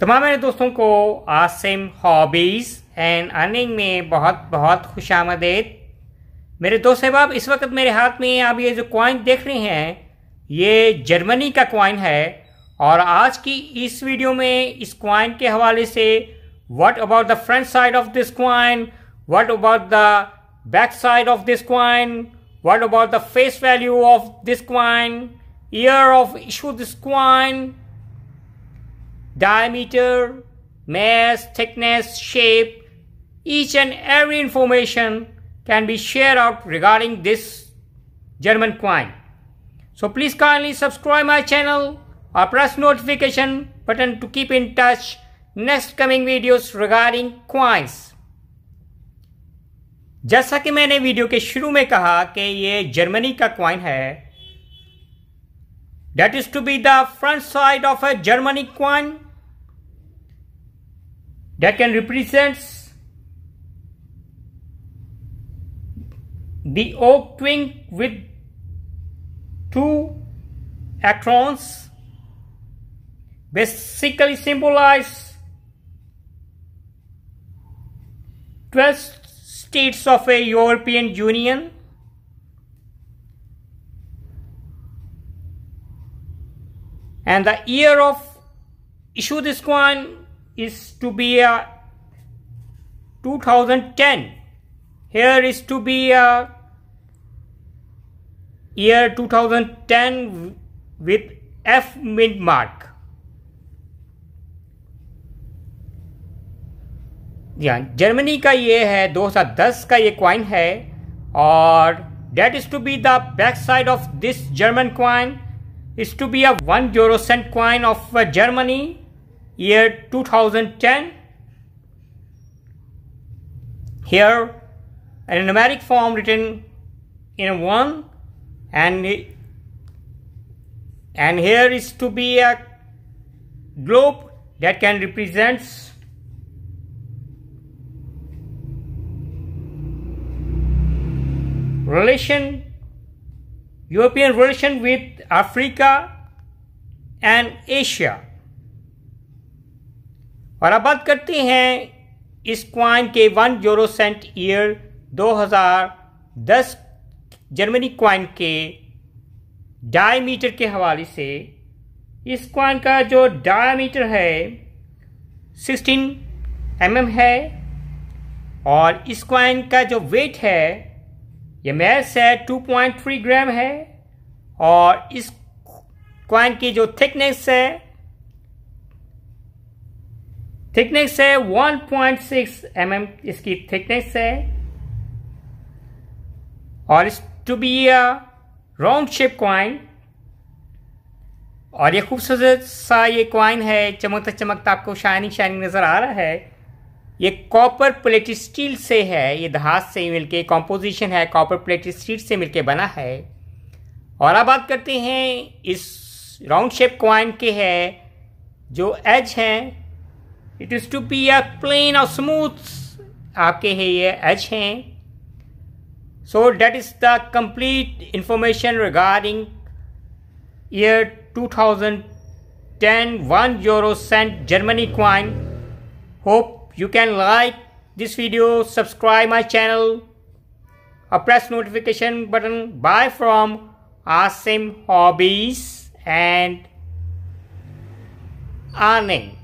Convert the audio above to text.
तमाम तो मेरे दोस्तों को आसिम हॉबीज़ एंड अर्निंग में बहुत बहुत खुश आमदेद मेरे दोस्त अहबाब इस वक्त मेरे हाथ में आप ये जो कॉइन देख रहे हैं ये जर्मनी का कॉइन है और आज की इस वीडियो में इस क्वाइन के हवाले से what about the front side of this coin what about the back side of this coin what about the face value of this coin year of issue this coin diameter, mass, thickness, shape, each and every information can be shared out regarding this German coin. So please kindly subscribe my channel or press notification button to keep in touch next coming videos regarding coins. जैसा कि मैंने video के शुरू में कहा कि ये Germany का क्वाइन है that is to be the front side of a Germany coin that can represent the oak twig with two acrons basically symbolize 12 states of a European Union and the year of issue this coin is to be a 2010 here is to be a year 2010 with F mid mark Germany का ये है 2010 का ये coin that is to be the back side of this German coin is to be a 1 euro cent coin of uh, Germany year 2010. Here, a numeric form written in 1 and, and here is to be a globe that can represents relation European relation with Africa and Asia. और अब बात करते हैं इस coin के one euro cent year 2010 Germany coin के diameter के हवाले से इस क्वाइन का जो डायमीटर है 16 एम mm है और इस क्वाइन का जो वेट है ये मैस है 2.3 ग्राम है और इस क्वाइन की जो थिकनेस है थिकनेस है 1.6 पॉइंट mm इसकी थिकनेस है और इस to be a round shape coin और ये खूबसूरत सा ये क्वाइन है चमकता चमकता आपको शाइनिंग शाइनिंग नज़र आ रहा है ये कॉपर प्लेटेड स्टील से है ये धात से मिलके कॉम्पोजिशन है कॉपर प्लेटेड स्टील से मिलके बना है और अब बात करते हैं इस राउंड शेप क्वाइन के है जो एज है It is to be a plain or smooth. Smooth आपके है ये एच हैं so that is the complete information regarding 2010 1 euro cent Germany coin. Hope you can like this video, subscribe my channel, or press notification button. Buy from Asim Hobbies and Arning.